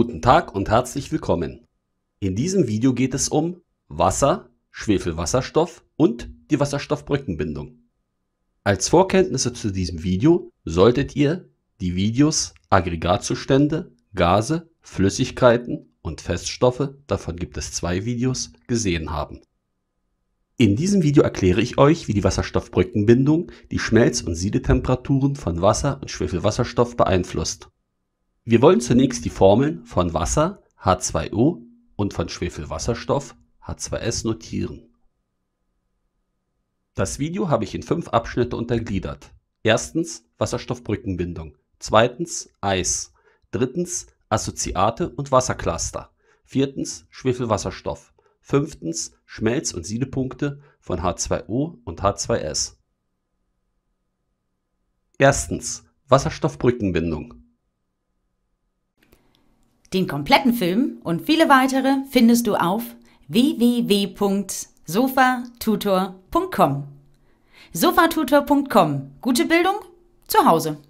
Guten Tag und herzlich willkommen. In diesem Video geht es um Wasser, Schwefelwasserstoff und die Wasserstoffbrückenbindung. Als Vorkenntnisse zu diesem Video solltet ihr die Videos Aggregatzustände, Gase, Flüssigkeiten und Feststoffe, davon gibt es zwei Videos, gesehen haben. In diesem Video erkläre ich euch, wie die Wasserstoffbrückenbindung die Schmelz- und Siedetemperaturen von Wasser und Schwefelwasserstoff beeinflusst. Wir wollen zunächst die Formeln von Wasser H2O und von Schwefelwasserstoff H2S notieren. Das Video habe ich in fünf Abschnitte untergliedert. Erstens Wasserstoffbrückenbindung, zweitens Eis, drittens Assoziate und Wassercluster, viertens Schwefelwasserstoff, fünftens Schmelz- und Siedepunkte von H2O und H2S. Erstens Wasserstoffbrückenbindung. Den kompletten Film und viele weitere findest du auf www.sofatutor.com. Sofatutor.com. Gute Bildung zu Hause.